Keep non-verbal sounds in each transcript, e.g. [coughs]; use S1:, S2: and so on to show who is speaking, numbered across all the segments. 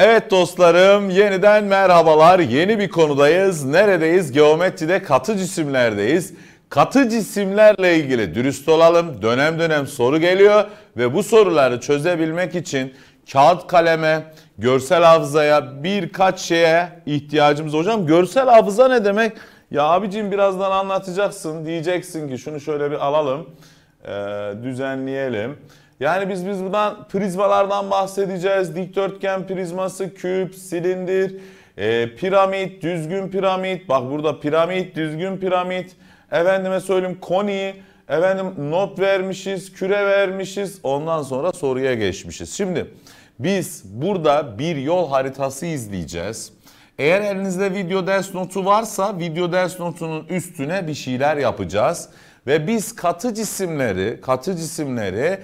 S1: Evet dostlarım yeniden merhabalar. Yeni bir konudayız. Neredeyiz? Geometride katı cisimlerdeyiz. Katı cisimlerle ilgili dürüst olalım. Dönem dönem soru geliyor ve bu soruları çözebilmek için kağıt kaleme, görsel hafızaya birkaç şeye ihtiyacımız. Hocam görsel hafıza ne demek? Ya abicim birazdan anlatacaksın. Diyeceksin ki şunu şöyle bir alalım, düzenleyelim. Yani biz biz buradan prizmalardan bahsedeceğiz. Dikdörtgen prizması, küp, silindir, e, piramit, düzgün piramit. Bak burada piramit, düzgün piramit. Efendime söyleyeyim koni. Efendim not vermişiz, küre vermişiz. Ondan sonra soruya geçmişiz. Şimdi biz burada bir yol haritası izleyeceğiz. Eğer elinizde video ders notu varsa video ders notunun üstüne bir şeyler yapacağız. Ve biz katı cisimleri, katı cisimleri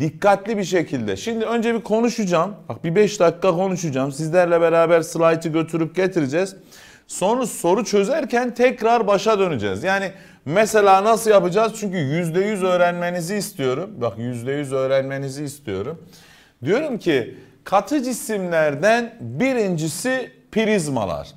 S1: Dikkatli bir şekilde. Şimdi önce bir konuşacağım. Bak bir 5 dakika konuşacağım. Sizlerle beraber slaytı götürüp getireceğiz. Sonra soru çözerken tekrar başa döneceğiz. Yani mesela nasıl yapacağız? Çünkü %100 öğrenmenizi istiyorum. Bak %100 öğrenmenizi istiyorum. Diyorum ki katı cisimlerden birincisi prizmalar.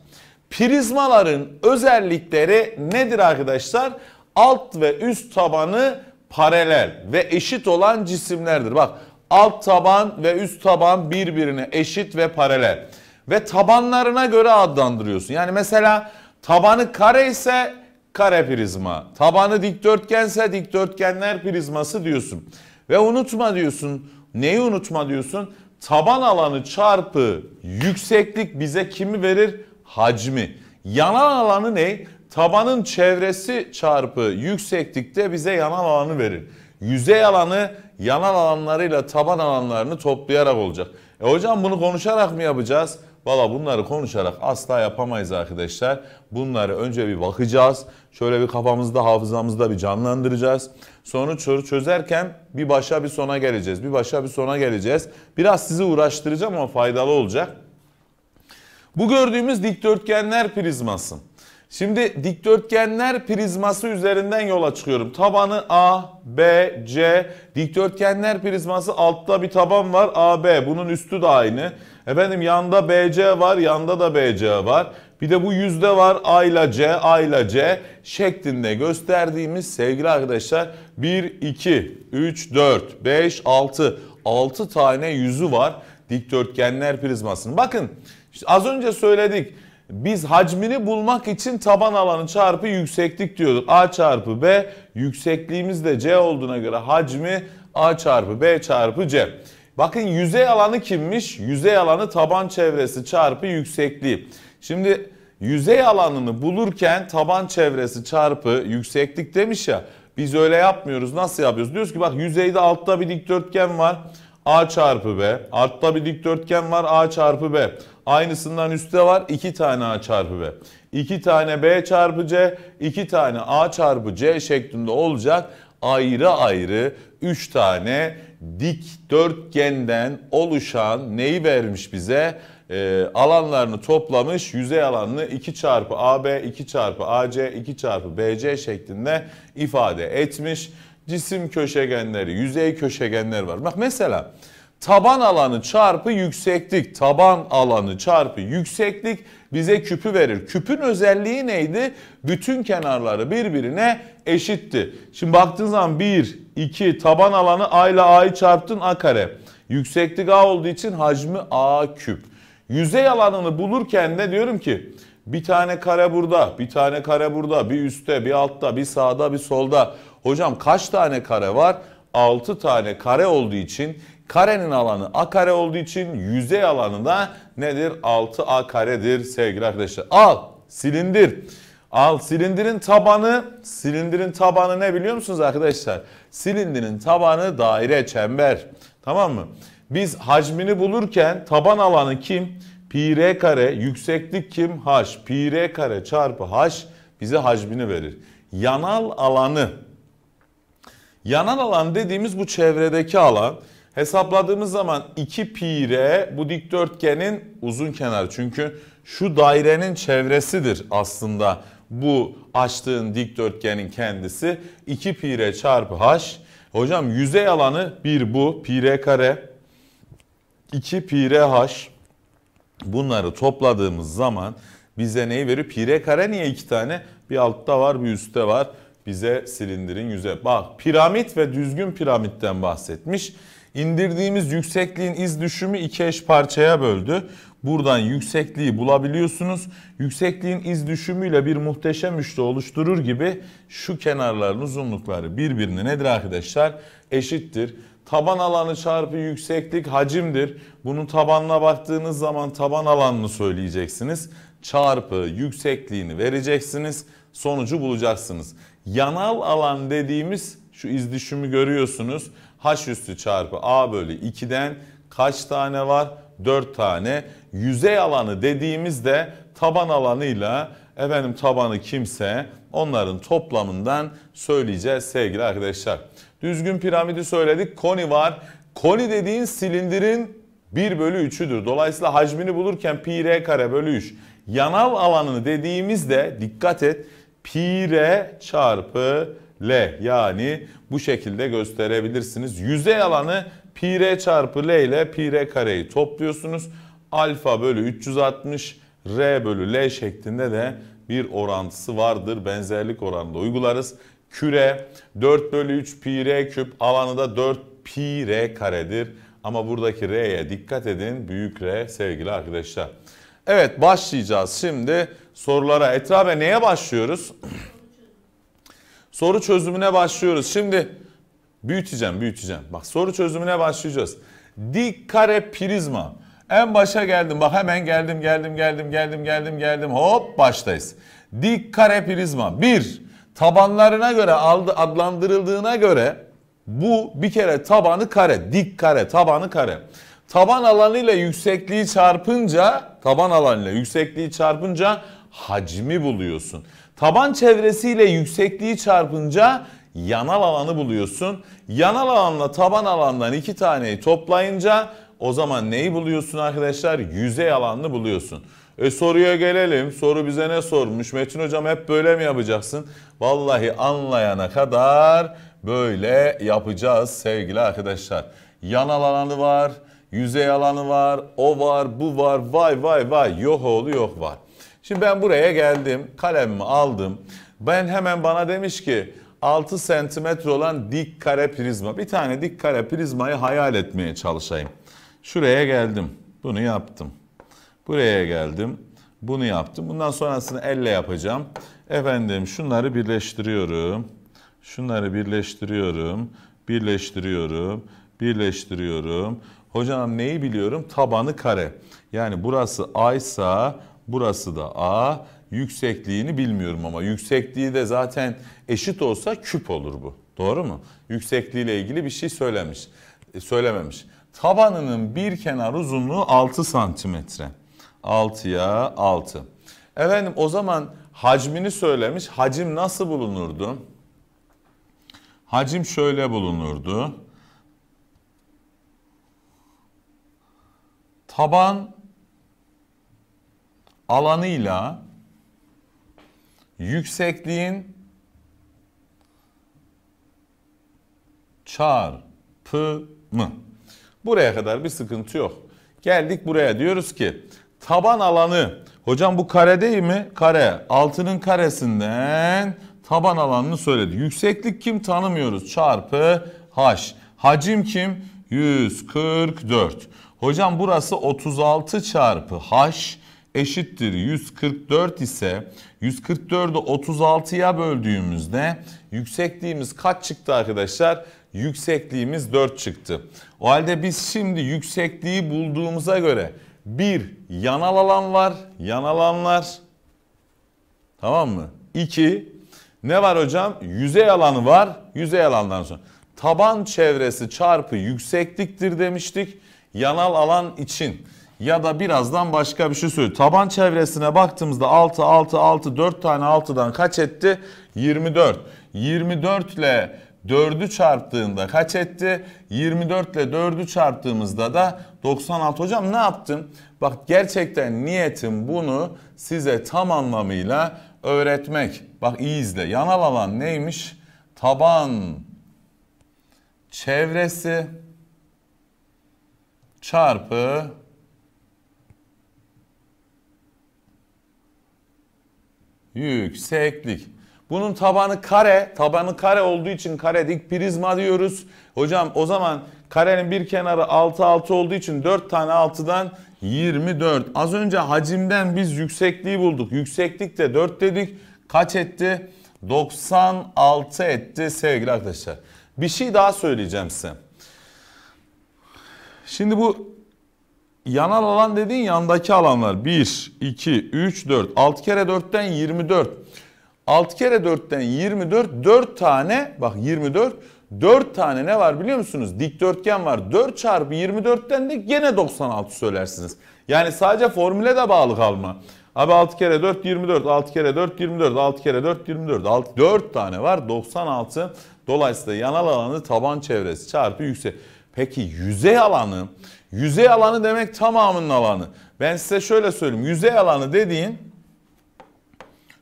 S1: Prizmaların özellikleri nedir arkadaşlar? Alt ve üst tabanı paralel ve eşit olan cisimlerdir. Bak alt taban ve üst taban birbirine eşit ve paralel. Ve tabanlarına göre adlandırıyorsun. Yani mesela tabanı kare ise kare prizma. Tabanı dikdörtgense dikdörtgenler prizması diyorsun. Ve unutma diyorsun. Neyi unutma diyorsun? Taban alanı çarpı yükseklik bize kimi verir? Hacmi. Yanal alanı ne? tabanın çevresi çarpı yükseklikte bize yanal alanı verir. Yüzey alanı yanal alanlarıyla taban alanlarını toplayarak olacak. E hocam bunu konuşarak mı yapacağız? Valla bunları konuşarak asla yapamayız arkadaşlar. Bunları önce bir bakacağız. Şöyle bir kafamızda hafızamızda bir canlandıracağız. Sonra çözerken bir başa bir sona geleceğiz. Bir başa bir sona geleceğiz. Biraz sizi uğraştıracağım ama faydalı olacak. Bu gördüğümüz dikdörtgenler prizması. Şimdi dikdörtgenler prizması üzerinden yola çıkıyorum. Tabanı A, B, C. Dikdörtgenler prizması altta bir taban var A B. Bunun üstü de aynı. Efendim yanda B C var, yanda da B C var. Bir de bu yüzde var A ile C, A ile C şeklinde gösterdiğimiz sevgili arkadaşlar 1, 2, 3, 4, 5, 6, 6 tane yüzü var dikdörtgenler prizmasının. Bakın az önce söyledik biz hacmini bulmak için taban alanı çarpı yükseklik diyorduk. A çarpı B yüksekliğimiz de C olduğuna göre hacmi A çarpı B çarpı C. Bakın yüzey alanı kimmiş? Yüzey alanı taban çevresi çarpı yüksekliği. Şimdi yüzey alanını bulurken taban çevresi çarpı yükseklik demiş ya. Biz öyle yapmıyoruz. Nasıl yapıyoruz? Diyoruz ki bak yüzeyde altta bir dikdörtgen var. A çarpı B. Altta bir dikdörtgen var. A çarpı B. Aynısından üstte var 2 tane A çarpı B. 2 tane B çarpı C, 2 tane A çarpı C şeklinde olacak ayrı ayrı 3 tane dikdörtgenden oluşan neyi vermiş bize? E, alanlarını toplamış yüzey alanını 2 çarpı AB, 2 çarpı AC, 2 çarpı BC şeklinde ifade etmiş. Cisim köşegenleri, yüzey köşegenleri var. Bak mesela Taban alanı çarpı yükseklik, taban alanı çarpı yükseklik bize küpü verir. Küpün özelliği neydi? Bütün kenarları birbirine eşitti. Şimdi baktığın zaman 1, 2 taban alanı A ile A'yı çarptın A kare. Yükseklik A olduğu için hacmi A küp. Yüzey alanını bulurken de diyorum ki bir tane kare burada, bir tane kare burada, bir üstte, bir altta, bir sağda, bir solda. Hocam kaç tane kare var? 6 tane kare olduğu için Karenin alanı a kare olduğu için yüzey alanı da nedir? 6a karedir sevgili arkadaşlar. Al silindir. Al silindirin tabanı, silindirin tabanı ne biliyor musunuz arkadaşlar? Silindirin tabanı daire, çember. Tamam mı? Biz hacmini bulurken taban alanı kim? Pi r kare, yükseklik kim? H. Pi r kare çarpı h bize hacmini verir. Yanal alanı. Yanal alan dediğimiz bu çevredeki alan. Hesapladığımız zaman 2 pi r bu dikdörtgenin uzun kenarı. Çünkü şu dairenin çevresidir aslında bu açtığın dikdörtgenin kendisi. 2 pi r çarpı h. Hocam yüzey alanı 1 bu pi r kare. 2 pi r h. Bunları topladığımız zaman bize neyi veriyor? Pi r kare niye iki tane? Bir altta var bir üstte var. Bize silindirin yüze. Bak piramit ve düzgün piramitten bahsetmiş. İndirdiğimiz yüksekliğin iz düşümü iki eş parçaya böldü. Buradan yüksekliği bulabiliyorsunuz. Yüksekliğin iz düşümüyle bir muhteşem üçlü oluşturur gibi şu kenarların uzunlukları birbirine nedir arkadaşlar? Eşittir. Taban alanı çarpı yükseklik hacimdir. Bunun tabanına baktığınız zaman taban alanını söyleyeceksiniz. Çarpı yüksekliğini vereceksiniz. Sonucu bulacaksınız. Yanal alan dediğimiz şu iz düşümü görüyorsunuz. H üstü çarpı A bölü 2'den kaç tane var? 4 tane. Yüzey alanı dediğimizde taban alanıyla efendim tabanı kimse onların toplamından söyleyeceğiz sevgili arkadaşlar. Düzgün piramidi söyledik. Koni var. Koni dediğin silindirin 1 bölü 3'üdür. Dolayısıyla hacmini bulurken pi r kare bölü 3. Yanal alanını dediğimizde dikkat et pi r çarpı L yani bu şekilde gösterebilirsiniz. Yüzey alanı pi r çarpı L ile pi r kareyi topluyorsunuz. Alfa bölü 360 R bölü L şeklinde de bir orantısı vardır. Benzerlik oranında uygularız. Küre 4 bölü 3 pi r küp alanı da 4 pi r karedir. Ama buradaki R'ye dikkat edin. Büyük R sevgili arkadaşlar. Evet başlayacağız şimdi sorulara. Etrafe neye başlıyoruz? [clears throat] Soru çözümüne başlıyoruz. Şimdi büyüteceğim, büyüteceğim. Bak soru çözümüne başlayacağız. Dik kare prizma. En başa geldim. Bak hemen geldim, geldim, geldim, geldim, geldim, geldim. Hop baştayız. Dik kare prizma. Bir, tabanlarına göre aldı, adlandırıldığına göre bu bir kere tabanı kare. Dik kare, tabanı kare. Taban alanıyla yüksekliği çarpınca, taban alanıyla yüksekliği çarpınca hacmi buluyorsun. Taban çevresiyle yüksekliği çarpınca yanal alanı buluyorsun. Yanal alanla taban alandan iki taneyi toplayınca o zaman neyi buluyorsun arkadaşlar? Yüzey alanını buluyorsun. E soruya gelelim. Soru bize ne sormuş? Metin hocam hep böyle mi yapacaksın? Vallahi anlayana kadar böyle yapacağız sevgili arkadaşlar. Yanal alanı var, yüzey alanı var, o var, bu var, vay vay vay, yok oğlu yok var. Şimdi ben buraya geldim, kalemimi aldım. Ben hemen bana demiş ki 6 santimetre olan dik kare prizma. Bir tane dik kare prizmayı hayal etmeye çalışayım. Şuraya geldim. Bunu yaptım. Buraya geldim. Bunu yaptım. Bundan sonrasını elle yapacağım. Efendim şunları birleştiriyorum. Şunları birleştiriyorum. Birleştiriyorum. Birleştiriyorum. Hocam neyi biliyorum? Tabanı kare. Yani burası Aysa. Burası da A. Yüksekliğini bilmiyorum ama yüksekliği de zaten eşit olsa küp olur bu. Doğru mu? Yüksekliğiyle ilgili bir şey söylemiş. E, söylememiş. Tabanının bir kenar uzunluğu 6 santimetre. 6'ya 6. Efendim o zaman hacmini söylemiş. Hacim nasıl bulunurdu? Hacim şöyle bulunurdu. Taban alanıyla yüksekliğin çarpımı. Buraya kadar bir sıkıntı yok. Geldik buraya diyoruz ki taban alanı hocam bu kare değil mi? Kare. Altının karesinden taban alanını söyledi. Yükseklik kim tanımıyoruz. Çarpı h. Hacim kim? 144. Hocam burası 36 çarpı h eşittir 144 ise 144'ü 36'ya böldüğümüzde yüksekliğimiz kaç çıktı arkadaşlar? Yüksekliğimiz 4 çıktı. O halde biz şimdi yüksekliği bulduğumuza göre bir yanal alan var. Yanal alanlar. Tamam mı? 2 ne var hocam? Yüzey alanı var. Yüzey alandan sonra taban çevresi çarpı yüksekliktir demiştik. Yanal alan için ya da birazdan başka bir şey söyleyeyim. Taban çevresine baktığımızda 6, 6, 6, 4 tane 6'dan kaç etti? 24. 24 ile 4'ü çarptığında kaç etti? 24 ile 4'ü çarptığımızda da 96. Hocam ne yaptım? Bak gerçekten niyetim bunu size tam anlamıyla öğretmek. Bak iyi izle. Yanal alan neymiş? Taban çevresi çarpı Yükseklik. Bunun tabanı kare. Tabanı kare olduğu için kare dik prizma diyoruz. Hocam o zaman karenin bir kenarı 6 6 olduğu için 4 tane 6'dan 24. Az önce hacimden biz yüksekliği bulduk. Yükseklik de 4 dedik. Kaç etti? 96 etti sevgili arkadaşlar. Bir şey daha söyleyeceğim size. Şimdi bu Yanal alan dediğin yandaki alanlar. 1, 2, 3, 4. 6 kere 4'ten 24. 6 kere 4'ten 24. 4 tane bak 24. 4 tane ne var biliyor musunuz? Dikdörtgen var. 4 çarpı 24'ten de gene 96 söylersiniz. Yani sadece formüle de bağlı kalma. Abi 6 kere 4 24, 6 kere 4 24, 6 kere 4 24, 6, 4 tane var 96. Dolayısıyla yanal alanı taban çevresi çarpı yüksek. Peki yüzey alanı Yüzey alanı demek tamamının alanı. Ben size şöyle söyleyeyim. Yüzey alanı dediğin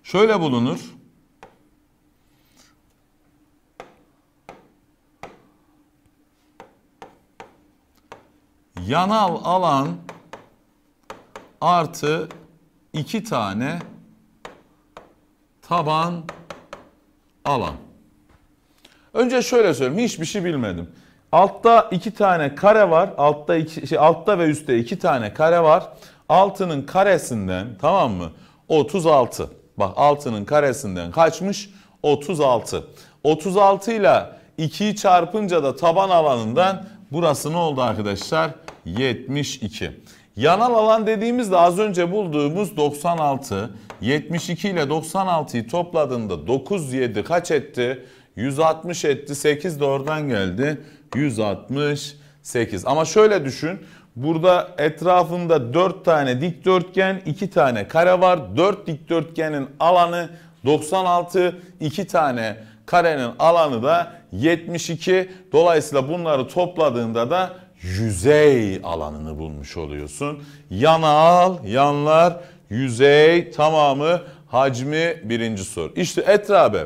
S1: şöyle bulunur. Yanal alan artı iki tane taban alan. Önce şöyle söyleyeyim. Hiçbir şey bilmedim. Altta iki tane kare var. Altta iki, şey, altta ve üstte iki tane kare var. Altının karesinden tamam mı? 36. Bak altının karesinden kaçmış? 36. 36 ile 2'yi çarpınca da taban alanından burası ne oldu arkadaşlar? 72. Yanal alan dediğimizde az önce bulduğumuz 96. 72 ile 96'yı topladığında 97 kaç etti? 160 etti. 8 de oradan geldi. 168. Ama şöyle düşün. Burada etrafında 4 tane dikdörtgen, 2 tane kare var. 4 dikdörtgenin alanı 96, 2 tane karenin alanı da 72. Dolayısıyla bunları topladığında da yüzey alanını bulmuş oluyorsun. Yana al, yanlar, yüzey tamamı hacmi birinci soru. İşte etrabe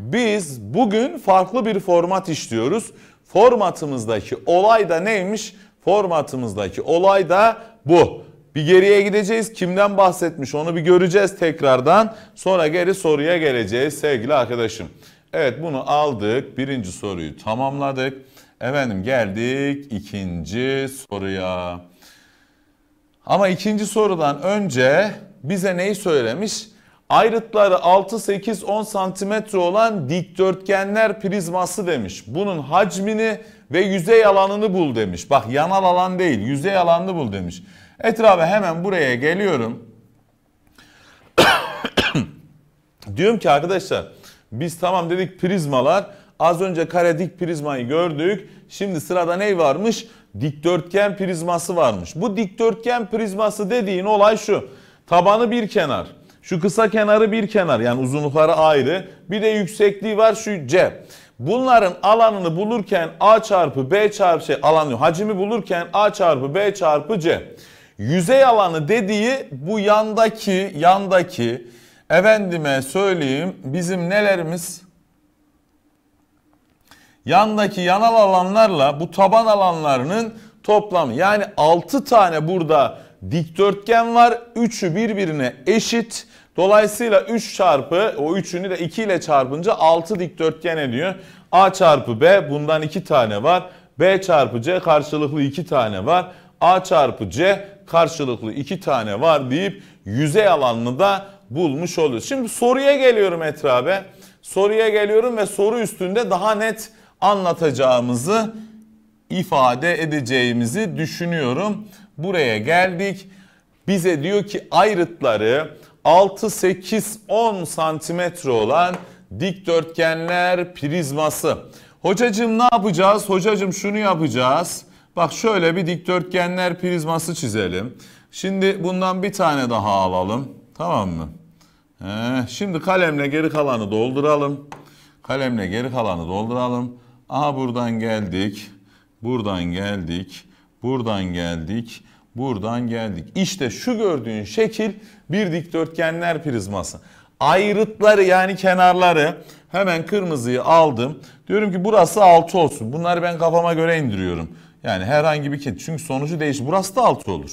S1: biz bugün farklı bir format işliyoruz. Formatımızdaki olay da neymiş? Formatımızdaki olay da bu. Bir geriye gideceğiz. Kimden bahsetmiş onu bir göreceğiz tekrardan. Sonra geri soruya geleceğiz sevgili arkadaşım. Evet bunu aldık. Birinci soruyu tamamladık. Efendim geldik ikinci soruya. Ama ikinci sorudan önce bize neyi söylemiş? ayrıtları 6, 8, 10 santimetre olan dikdörtgenler prizması demiş. Bunun hacmini ve yüzey alanını bul demiş. Bak yanal alan değil yüzey alanını bul demiş. Etrafa hemen buraya geliyorum. [coughs] Diyorum ki arkadaşlar biz tamam dedik prizmalar. Az önce kare dik prizmayı gördük. Şimdi sırada ne varmış? Dikdörtgen prizması varmış. Bu dikdörtgen prizması dediğin olay şu. Tabanı bir kenar. Şu kısa kenarı bir kenar yani uzunlukları ayrı. Bir de yüksekliği var şu C. Bunların alanını bulurken A çarpı B çarpı şey alanı, diyor. bulurken A çarpı B çarpı C. Yüzey alanı dediği bu yandaki yandaki efendime söyleyeyim bizim nelerimiz yandaki yanal alanlarla bu taban alanlarının toplamı. Yani 6 tane burada dikdörtgen var. Üçü birbirine eşit. Dolayısıyla 3 çarpı o 3'ünü de 2 ile çarpınca 6 dikdörtgen ediyor. A çarpı B bundan 2 tane var. B çarpı C karşılıklı 2 tane var. A çarpı C karşılıklı 2 tane var deyip yüzey alanını da bulmuş oluyor. Şimdi soruya geliyorum etrabe. Soruya geliyorum ve soru üstünde daha net anlatacağımızı ifade edeceğimizi düşünüyorum. Buraya geldik. Bize diyor ki ayrıtları 6, 8, 10 santimetre olan dikdörtgenler prizması. Hocacım ne yapacağız? Hocacım şunu yapacağız. Bak şöyle bir dikdörtgenler prizması çizelim. Şimdi bundan bir tane daha alalım. Tamam mı? He, şimdi kalemle geri kalanı dolduralım. Kalemle geri kalanı dolduralım. Aha buradan geldik. Buradan geldik. Buradan geldik. Buradan geldik. İşte şu gördüğün şekil bir dikdörtgenler prizması. Ayrıtları yani kenarları hemen kırmızıyı aldım. Diyorum ki burası 6 olsun. Bunları ben kafama göre indiriyorum. Yani herhangi bir kit. Çünkü sonucu değiş Burası da 6 olur.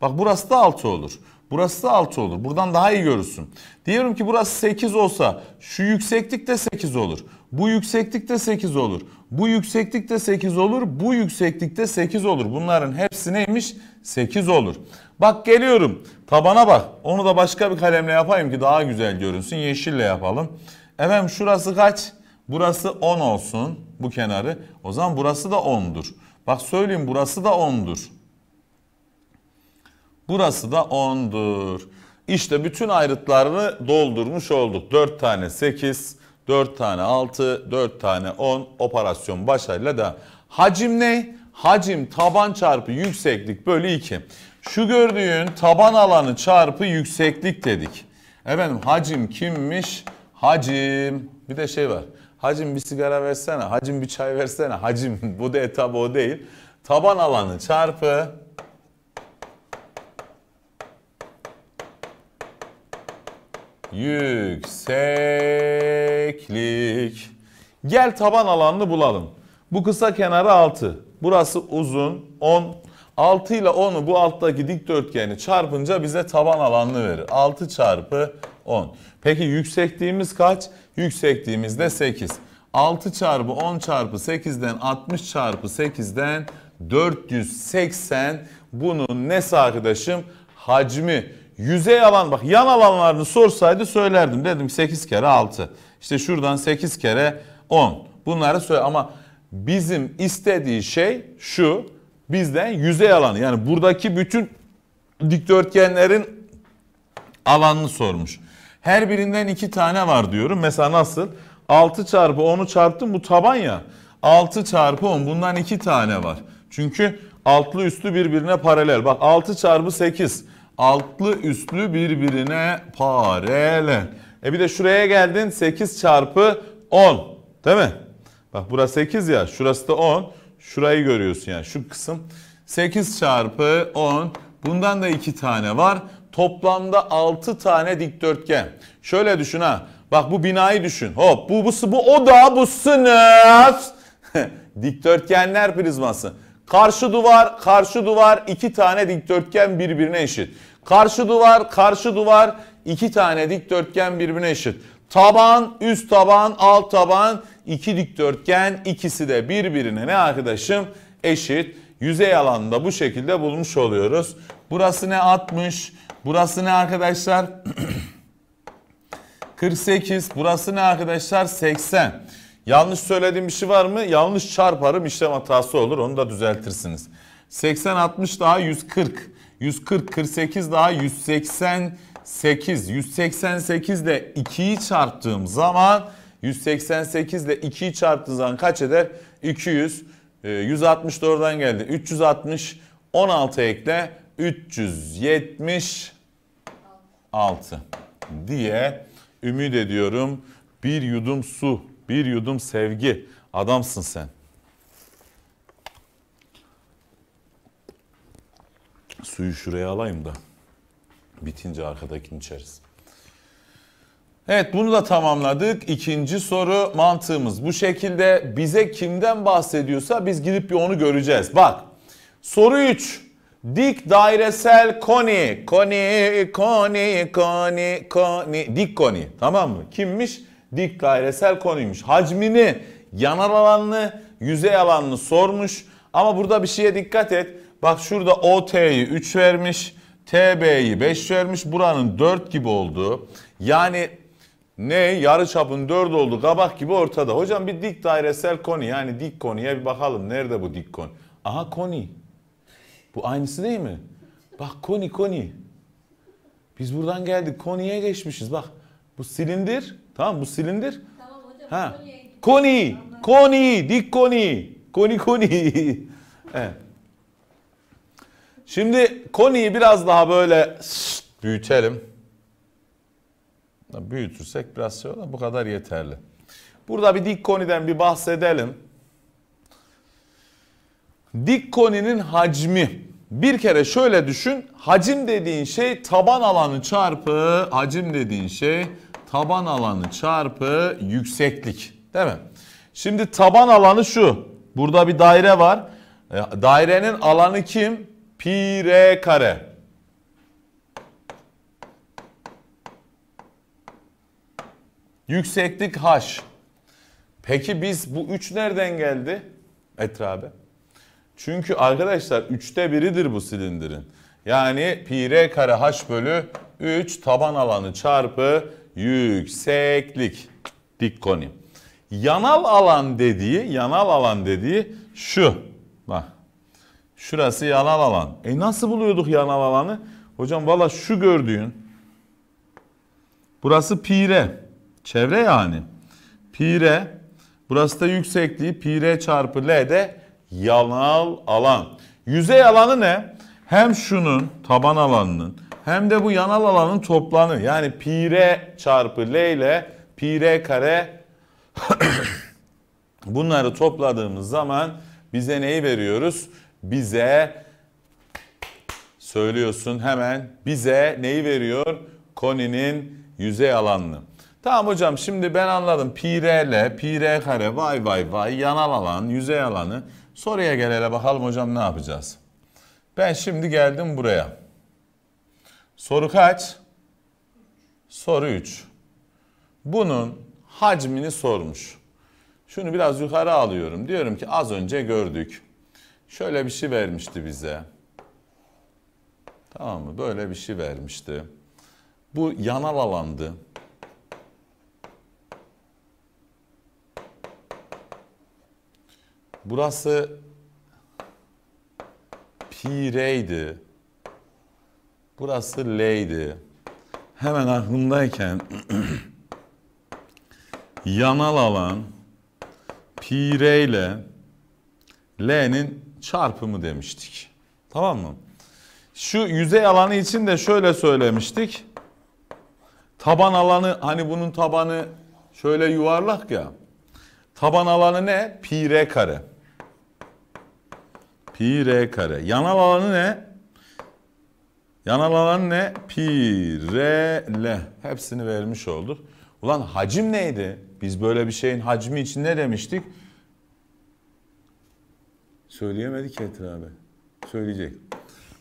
S1: Bak burası da 6 olur. Burası da 6 olur. Buradan daha iyi görürsün. Diyorum ki burası 8 olsa şu yükseklik de 8 olur. Bu yükseklik de 8 olur. Bu yükseklik de 8 olur. Bu yükseklik de 8 olur. Bunların hepsi neymiş? 8 olur. Bak geliyorum tabana bak onu da başka bir kalemle yapayım ki daha güzel görünsün yeşille yapalım. Efendim şurası kaç? Burası 10 olsun bu kenarı. O zaman burası da 10'dur. Bak söyleyeyim burası da 10'dur. Burası da 10'dur. İşte bütün ayrıtlarını doldurmuş olduk. 4 tane 8, 4 tane 6, 4 tane 10 operasyon başarıyla da. Hacim ne? hacim taban çarpı yükseklik bölü 2. Şu gördüğün taban alanı çarpı yükseklik dedik. Efendim hacim kimmiş? Hacim. Bir de şey var. Hacim bir sigara versene. Hacim bir çay versene. Hacim [laughs] bu da etabı o değil. Taban alanı çarpı yükseklik. Gel taban alanını bulalım. Bu kısa kenarı 6. Burası uzun 10. 6 ile 10'u bu alttaki dikdörtgeni çarpınca bize taban alanını verir. 6 çarpı 10. Peki yüksekliğimiz kaç? Yüksekliğimiz de 8. 6 çarpı 10 çarpı 8'den 60 çarpı 8'den 480 bunun ne arkadaşım? Hacmi. Yüzey alan bak yan alanlarını sorsaydı söylerdim. Dedim 8 kere 6. İşte şuradan 8 kere 10. Bunları söyle ama bizim istediği şey şu bizden yüzey alanı yani buradaki bütün dikdörtgenlerin alanını sormuş. Her birinden iki tane var diyorum. Mesela nasıl? 6 çarpı 10'u çarptım bu taban ya. 6 çarpı 10 bundan iki tane var. Çünkü altlı üstlü birbirine paralel. Bak 6 çarpı 8. Altlı üstlü birbirine paralel. E bir de şuraya geldin 8 çarpı 10. Değil mi? Bak burası 8 ya. Şurası da 10. Şurayı görüyorsun yani şu kısım. 8 çarpı 10. Bundan da 2 tane var. Toplamda 6 tane dikdörtgen. Şöyle düşün ha. Bak bu binayı düşün. Hop bu, bu, bu oda bu sınıf. [laughs] Dikdörtgenler prizması. Karşı duvar, karşı duvar iki tane dikdörtgen birbirine eşit. Karşı duvar, karşı duvar iki tane dikdörtgen birbirine eşit. Taban, üst taban, alt taban İki dikdörtgen ikisi de birbirine ne arkadaşım? Eşit. Yüzey alanında bu şekilde bulmuş oluyoruz. Burası ne 60? Burası ne arkadaşlar? 48. [clears throat] Burası ne arkadaşlar? 80. Yanlış söylediğim bir şey var mı? Yanlış çarparım işlem hatası olur. Onu da düzeltirsiniz. 80 60 daha 140. 140 48 daha 188. 188 ile 2'yi çarptığım zaman 188 ile 2'yi çarptığı zaman kaç eder? 200. 160 164'den geldi. 360. 16 ekle. 376 diye ümit ediyorum. Bir yudum su, bir yudum sevgi. Adamsın sen. Suyu şuraya alayım da bitince arkadakini içeriz. Evet bunu da tamamladık. İkinci soru mantığımız bu şekilde. Bize kimden bahsediyorsa biz gidip bir onu göreceğiz. Bak soru 3. Dik dairesel koni. Koni, koni, koni, koni. Dik koni. Tamam mı? Kimmiş? Dik dairesel koniymiş Hacmini, yanar alanını, yüzey alanını sormuş. Ama burada bir şeye dikkat et. Bak şurada OT'yi 3 vermiş. TB'yi 5 vermiş. Buranın 4 gibi olduğu. Yani ne? Yarı çapın 4 oldu. Kabak gibi ortada. Hocam bir dik dairesel koni. Yani dik koniye bir bakalım. Nerede bu dik koni? Aha koni. Bu aynısı değil mi? Bak koni koni. Biz buradan geldik. Koni'ye geçmişiz. Bak bu silindir. Tamam bu silindir. Tamam hocam. Ha. Koni. Koni. Dik koni. Koni koni. [laughs] evet. Şimdi koniyi biraz daha böyle büyütelim. Büyütürsek biraz şey olur bu kadar yeterli. Burada bir dik koniden bir bahsedelim. Dik koninin hacmi. Bir kere şöyle düşün. Hacim dediğin şey taban alanı çarpı hacim dediğin şey taban alanı çarpı yükseklik. Değil mi? Şimdi taban alanı şu. Burada bir daire var. E, dairenin alanı kim? Pi r kare. Yükseklik h. Peki biz bu 3 nereden geldi? Etre abi. Çünkü arkadaşlar 3'te biridir bu silindirin. Yani pi r kare h bölü 3 taban alanı çarpı yükseklik. Dik koni. Yanal alan dediği, yanal alan dediği şu. Bak. Şurası yanal alan. E nasıl buluyorduk yanal alanı? Hocam valla şu gördüğün. Burası pi r. Çevre yani. Pi Burası da yüksekliği. Pi çarpı l de yanal alan. Yüzey alanı ne? Hem şunun taban alanının hem de bu yanal alanın toplanı. Yani pi çarpı l ile pi kare [coughs] bunları topladığımız zaman bize neyi veriyoruz? Bize söylüyorsun hemen bize neyi veriyor? Koninin yüzey alanını. Tamam hocam şimdi ben anladım. Pi r l, pi r kare vay vay vay yanal alan, yüzey alanı. Soruya gelene bakalım hocam ne yapacağız? Ben şimdi geldim buraya. Soru kaç? Soru 3. Bunun hacmini sormuş. Şunu biraz yukarı alıyorum. Diyorum ki az önce gördük. Şöyle bir şey vermişti bize. Tamam mı? Böyle bir şey vermişti. Bu yanal alandı. Burası Pi'reydi. Burası L'ydi. Hemen aklımdayken [clears throat] yanal alan P're ile L'nin çarpımı demiştik. Tamam mı? Şu yüzey alanı için de şöyle söylemiştik. Taban alanı hani bunun tabanı şöyle yuvarlak ya. Taban alanı ne? Pi r kare. Pi r kare. Yanal alanı ne? Yanal alanı ne? Pi r l. Hepsini vermiş olduk. Ulan hacim neydi? Biz böyle bir şeyin hacmi için ne demiştik? Söyleyemedik Yeter abi. Söyleyecek.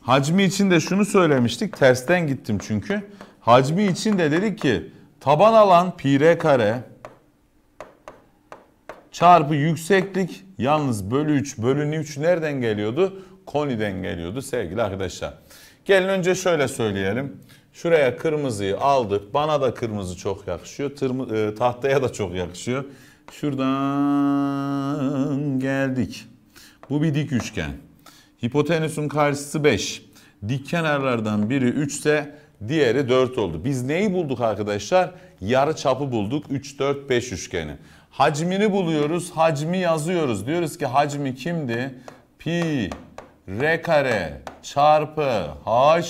S1: Hacmi için de şunu söylemiştik. Tersten gittim çünkü. Hacmi için de dedik ki taban alan pi r kare çarpı yükseklik yalnız bölü 3 bölü 3 nereden geliyordu? Koni'den geliyordu sevgili arkadaşlar. Gelin önce şöyle söyleyelim. Şuraya kırmızıyı aldık. Bana da kırmızı çok yakışıyor. Tırmı, e, tahtaya da çok yakışıyor. Şuradan geldik. Bu bir dik üçgen. Hipotenüsün karşısı 5. Dik kenarlardan biri 3 ise diğeri 4 oldu. Biz neyi bulduk arkadaşlar? Yarı çapı bulduk. 3, 4, 5 üçgeni. Hacmini buluyoruz, hacmi yazıyoruz. Diyoruz ki hacmi kimdi? Pi r kare çarpı h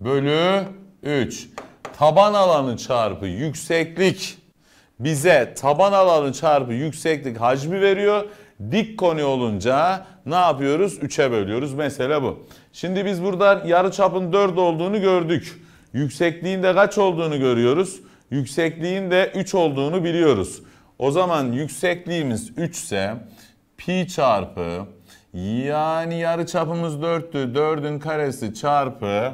S1: bölü 3. Taban alanı çarpı yükseklik bize taban alanı çarpı yükseklik hacmi veriyor. Dik koni olunca ne yapıyoruz? 3'e bölüyoruz. Mesele bu. Şimdi biz burada yarı çapın 4 olduğunu gördük. Yüksekliğin de kaç olduğunu görüyoruz? Yüksekliğin de 3 olduğunu biliyoruz. O zaman yüksekliğimiz 3 ise pi çarpı yani yarı çapımız 4'tü. 4'ün karesi çarpı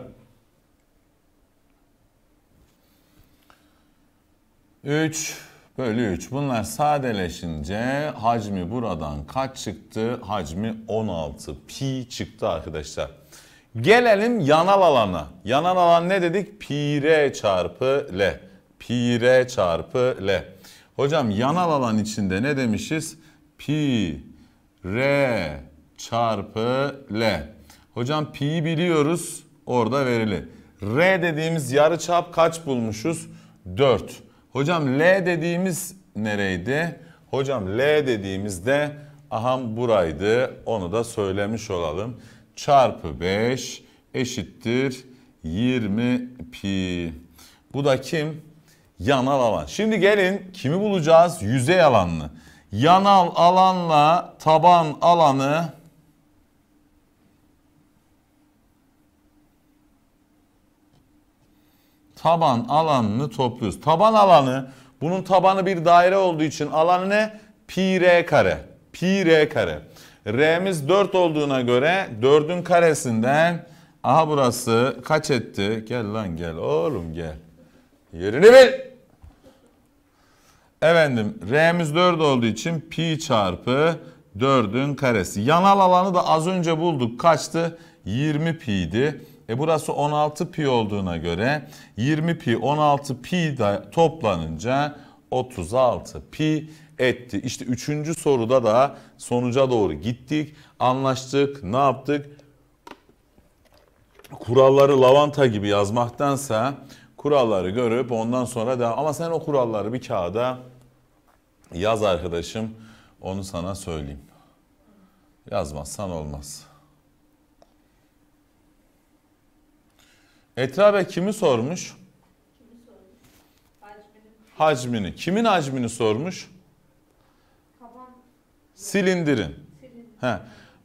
S1: üç bölü üç Bunlar sadeleşince hacmi buradan kaç çıktı? Hacmi 16 pi çıktı arkadaşlar. Gelelim yanal alana. Yanal alan ne dedik? Pi r çarpı l. Pi r çarpı l. Hocam yanal alan içinde ne demişiz? Pi, R çarpı L. Hocam pi'yi biliyoruz orada verili. R dediğimiz yarı çap kaç bulmuşuz? 4. Hocam L dediğimiz nereydi? Hocam L dediğimiz de aham buraydı. Onu da söylemiş olalım. Çarpı 5 eşittir 20 pi. Bu da kim? Yanal alan. Şimdi gelin kimi bulacağız? Yüzey alanını. Yanal alanla taban alanı taban alanını topluyoruz. Taban alanı bunun tabanı bir daire olduğu için alanı ne? Pi r kare. Pi r kare. R'miz 4 olduğuna göre 4'ün karesinden aha burası kaç etti? Gel lan gel oğlum gel. Yerini bil. Efendim R'miz 4 olduğu için pi çarpı 4'ün karesi. Yanal alanı da az önce bulduk. Kaçtı? 20 pi'ydi. E burası 16 pi olduğuna göre 20 pi 16 pi da toplanınca 36 pi etti. İşte üçüncü soruda da sonuca doğru gittik. Anlaştık. Ne yaptık? Kuralları lavanta gibi yazmaktansa kuralları görüp ondan sonra da ama sen o kuralları bir kağıda yaz arkadaşım onu sana söyleyeyim. Yazmazsan olmaz. Etra Bey kimi sormuş? Kimi Hacmini. Kimin hacmini sormuş? Silindirin. Silindir. He.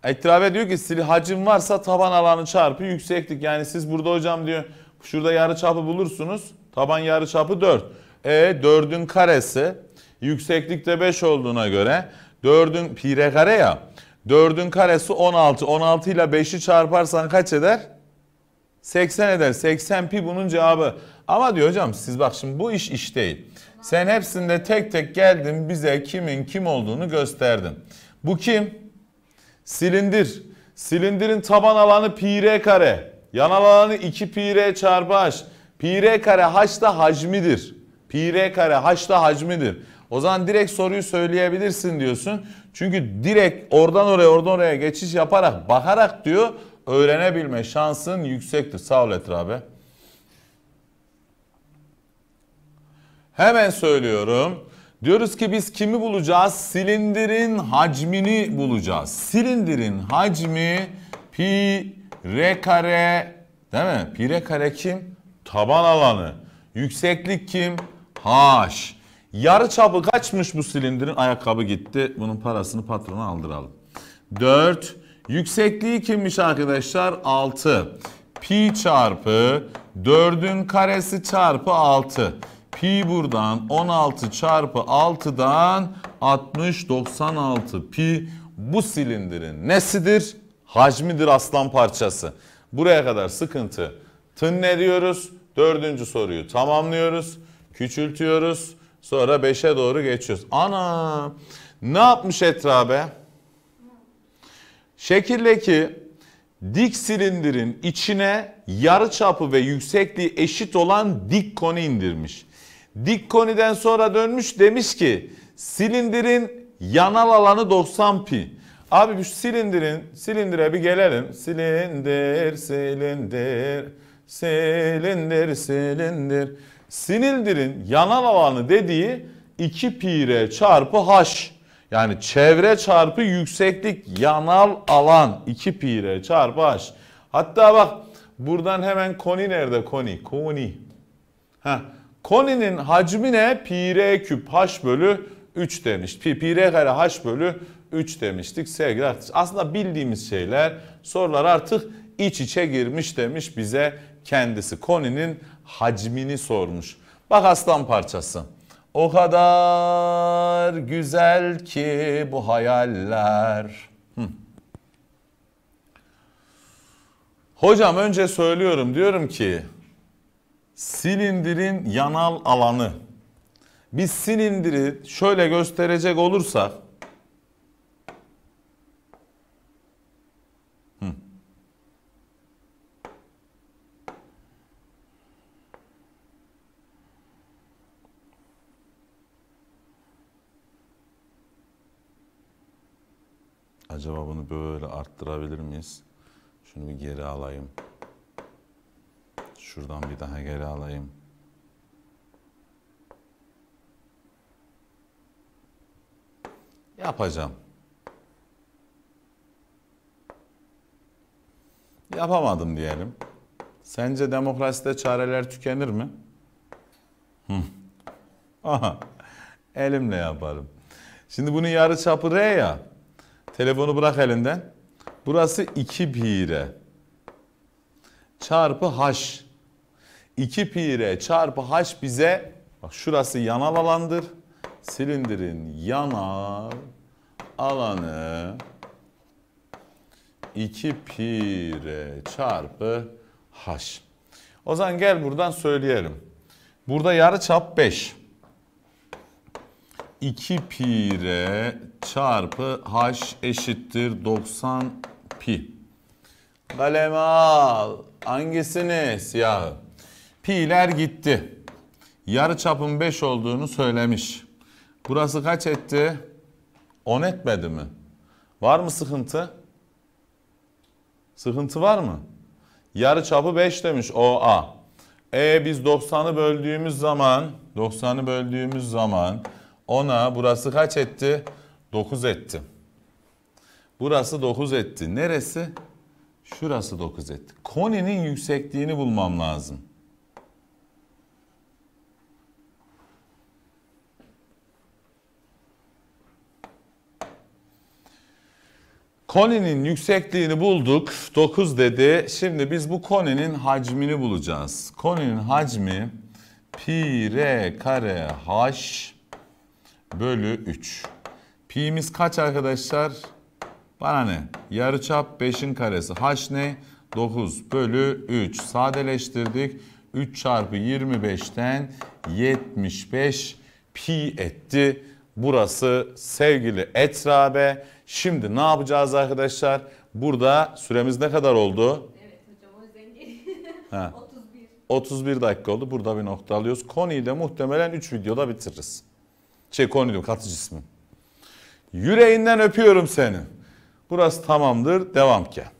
S1: Etrabe diyor ki hacim varsa taban alanı çarpı yükseklik. Yani siz burada hocam diyor Şurada yarı çapı bulursunuz. Taban yarı çapı 4. E 4'ün karesi yükseklikte 5 olduğuna göre 4'ün pire kare ya. 4'ün karesi 16. 16 ile 5'i çarparsan kaç eder? 80 eder. 80 pi bunun cevabı. Ama diyor hocam siz bak şimdi bu iş iş değil. Sen hepsinde tek tek geldin bize kimin kim olduğunu gösterdin. Bu kim? Silindir. Silindirin taban alanı pi r kare. Yan alanı 2 pi r çarpı h. Pi r kare h da hacmidir. Pi r kare h da hacmidir. O zaman direkt soruyu söyleyebilirsin diyorsun. Çünkü direkt oradan oraya oradan oraya geçiş yaparak bakarak diyor öğrenebilme şansın yüksektir. Sağ ol Etra abi. Hemen söylüyorum. Diyoruz ki biz kimi bulacağız? Silindirin hacmini bulacağız. Silindirin hacmi pi R kare değil mi? Pi R kare kim? Taban alanı. Yükseklik kim? H. Yarı çapı kaçmış bu silindirin? Ayakkabı gitti. Bunun parasını patrona aldıralım. 4. Yüksekliği kimmiş arkadaşlar? 6. Pi çarpı 4'ün karesi çarpı 6. Pi buradan 16 çarpı 6'dan 60, 96 pi bu silindirin nesidir? Hacmidir aslan parçası. Buraya kadar sıkıntı. Tın diyoruz? Dördüncü soruyu tamamlıyoruz. Küçültüyoruz. Sonra beşe doğru geçiyoruz. Ana! Ne yapmış etrabe? Şekildeki dik silindirin içine yarı çapı ve yüksekliği eşit olan dik koni indirmiş. Dik koniden sonra dönmüş demiş ki silindirin yanal alanı 90 pi. Abi bir silindirin, silindire bir gelelim. Silindir, silindir, silindir, silindir. Silindirin yanal alanı dediği 2 pire çarpı h. Yani çevre çarpı yükseklik yanal alan 2 pire çarpı h. Hatta bak buradan hemen koni nerede koni? Koni. Heh. Koninin hacmi ne? Pi r küp h bölü 3 demiş. Pi, pi r kare h bölü 3 demiştik. Sevgili arkadaşlar aslında bildiğimiz şeyler sorular artık iç içe girmiş demiş bize kendisi. Koninin hacmini sormuş. Bak aslan parçası. O kadar güzel ki bu hayaller. Hocam önce söylüyorum diyorum ki silindirin yanal alanı. Biz silindiri şöyle gösterecek olursak böyle arttırabilir miyiz? Şunu bir geri alayım. Şuradan bir daha geri alayım. Yapacağım. Yapamadım diyelim. Sence demokraside çareler tükenir mi? Aha. Elimle yaparım. Şimdi bunun yarı çapı R ya. Telefonu bırak elinden. Burası 2 pire çarpı h. 2 pire çarpı h bize bak şurası yanal alandır. Silindirin yanal alanı 2 pire çarpı h. O zaman gel buradan söyleyelim. Burada yarı çap 5. 2 pi r çarpı h eşittir 90 pi. Kaleme al. Hangisini? Siyahı. Pi'ler gitti. Yarı çapın 5 olduğunu söylemiş. Burası kaç etti? 10 etmedi mi? Var mı sıkıntı? Sıkıntı var mı? Yarı çapı 5 demiş OA. E biz 90'ı böldüğümüz zaman 90'ı böldüğümüz zaman 10'a burası kaç etti? 9 etti. Burası 9 etti. Neresi? Şurası 9 etti. Koninin yüksekliğini bulmam lazım. Koninin yüksekliğini bulduk. 9 dedi. Şimdi biz bu koninin hacmini bulacağız. Koninin hacmi pi r kare h bölü 3. Pi'miz kaç arkadaşlar? Bana ne? Yarıçap 5'in karesi. H ne? 9 bölü 3. Sadeleştirdik. 3 çarpı 25'ten 75 pi etti. Burası sevgili etrabe. Şimdi ne yapacağız arkadaşlar? Burada süremiz ne kadar oldu? Evet hocam o 31. 31 [laughs] [laughs] dakika oldu. Burada bir nokta alıyoruz. Konuyu da muhtemelen 3 videoda bitiririz. Şey konu diyorum katı Yüreğinden öpüyorum seni. Burası tamamdır. Devam ki.